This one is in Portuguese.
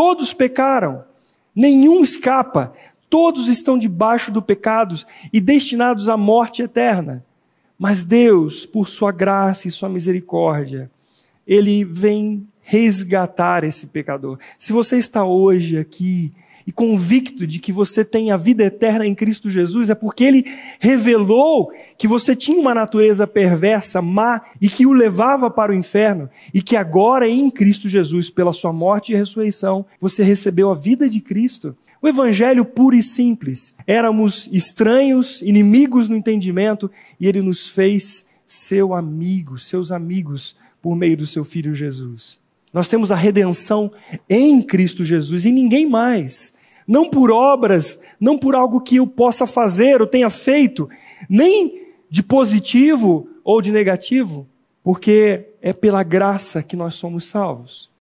Todos pecaram, nenhum escapa, todos estão debaixo do pecado e destinados à morte eterna. Mas Deus, por sua graça e sua misericórdia, ele vem resgatar esse pecador. Se você está hoje aqui e convicto de que você tem a vida eterna em Cristo Jesus é porque ele revelou que você tinha uma natureza perversa, má e que o levava para o inferno e que agora em Cristo Jesus, pela sua morte e ressurreição, você recebeu a vida de Cristo. O evangelho puro e simples. Éramos estranhos, inimigos no entendimento e ele nos fez seu amigo, seus amigos por meio do seu filho Jesus. Nós temos a redenção em Cristo Jesus e ninguém mais não por obras, não por algo que eu possa fazer ou tenha feito, nem de positivo ou de negativo, porque é pela graça que nós somos salvos.